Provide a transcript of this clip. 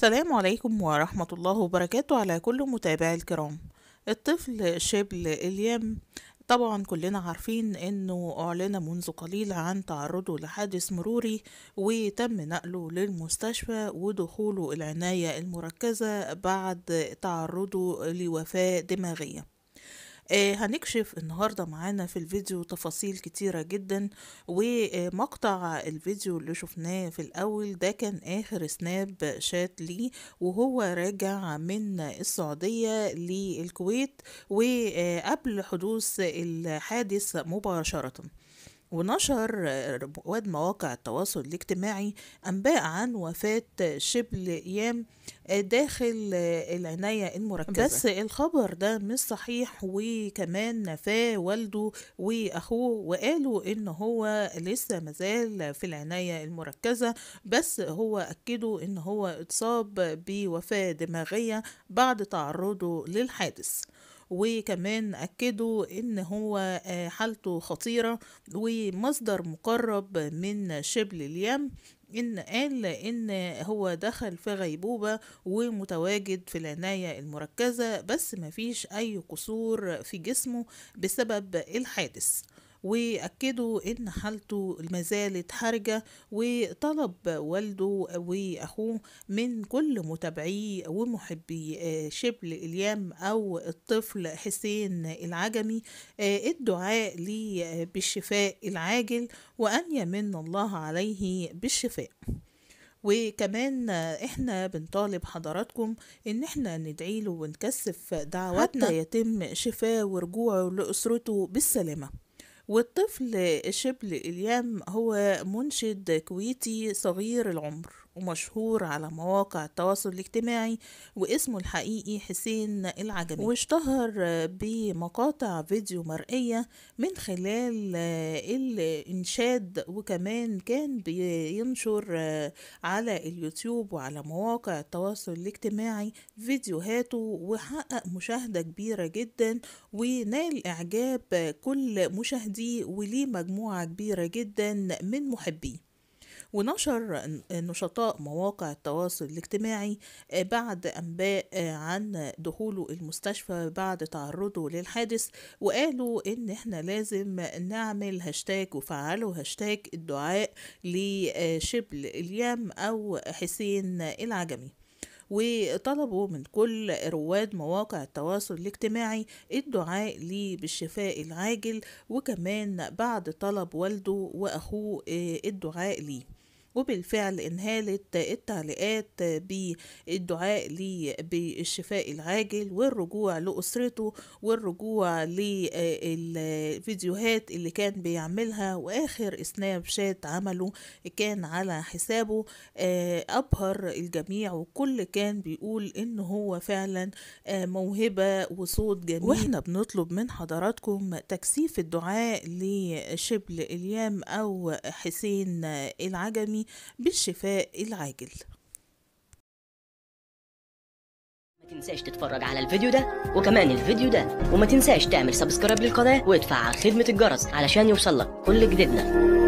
السلام عليكم ورحمة الله وبركاته على كل متابعي الكرام الطفل شبل اليام طبعا كلنا عارفين انه اعلن منذ قليل عن تعرضه لحادث مروري وتم نقله للمستشفى ودخوله العناية المركزة بعد تعرضه لوفاة دماغية آه، هنكشف النهاردة معانا في الفيديو تفاصيل كتيرة جدا ومقطع الفيديو اللي شفناه في الأول ده كان آخر سناب شات ليه وهو راجع من السعودية للكويت وقبل حدوث الحادث مباشرة ونشر رواد مواقع التواصل الاجتماعي أنباء عن وفاة شبل يام داخل العناية المركزة بس الخبر ده مش صحيح وكمان نفاه والده وأخوه وقالوا إن هو لسه مازال في العناية المركزة بس هو أكدوا إن هو اتصاب بوفاة دماغية بعد تعرضه للحادث وكمان أكدوا إن هو آه، حالته خطيرة ومصدر مقرب من شبل اليم إن قال إن هو دخل في غيبوبة ومتواجد في العناية المركزة بس مفيش أي قصور في جسمه بسبب الحادث وأكدوا إن حالته مازالت حرجة وطلب والده وأخوه من كل متابعيه ومحبي آه، شبل اليام أو الطفل حسين العجمي آه، الدعاء ليه آه، بالشفاء العاجل وأن يمن الله عليه بالشفاء وكمان احنا بنطالب حضراتكم ان احنا ندعي له ونكثف دعواتنا حتى يتم شفاه ورجوعه لاسرته بالسلامه والطفل شبل إليام هو منشد كويتي صغير العمر ومشهور على مواقع التواصل الاجتماعي واسمه الحقيقي حسين العجمي واشتهر بمقاطع فيديو مرئية من خلال آه، الإنشاد وكمان كان بينشر آه، على اليوتيوب وعلى مواقع التواصل الاجتماعي فيديوهاته وحقق مشاهدة كبيرة جدا ونال إعجاب كل مشاهديه وليه مجموعة كبيرة جدا من محبيه ونشر نشطاء مواقع التواصل الاجتماعي آه، بعد أنباء آه، عن دخوله المستشفى بعد تعرضه للحادث وقالوا إن إحنا لازم نعمل هاشتاج وفعلوا هاشتاج الدعاء لشبل اليام أو حسين العجمي وطلبوا من كل رواد مواقع التواصل الاجتماعي الدعاء ليه بالشفاء العاجل وكمان بعد طلب والده وأخوه آه، الدعاء ليه وبالفعل انهالت التعليقات بالدعاء لي بالشفاء العاجل والرجوع لأسرته والرجوع للفيديوهات اللي كان بيعملها وآخر سناب شات عمله كان على حسابه آه، أبهر الجميع وكل كان بيقول إن هو فعلا آه، موهبة وصوت جميل وإحنا بنطلب من حضراتكم تكثيف الدعاء لشبل اليام أو حسين العجمي بالشفاء العاجل ما تنساش تتفرج على الفيديو ده وكمان الفيديو ده وما تنساش تعمل سبسكرايب للقناة وتفعل خدمة الجرس علشان يوصلك كل جديدنا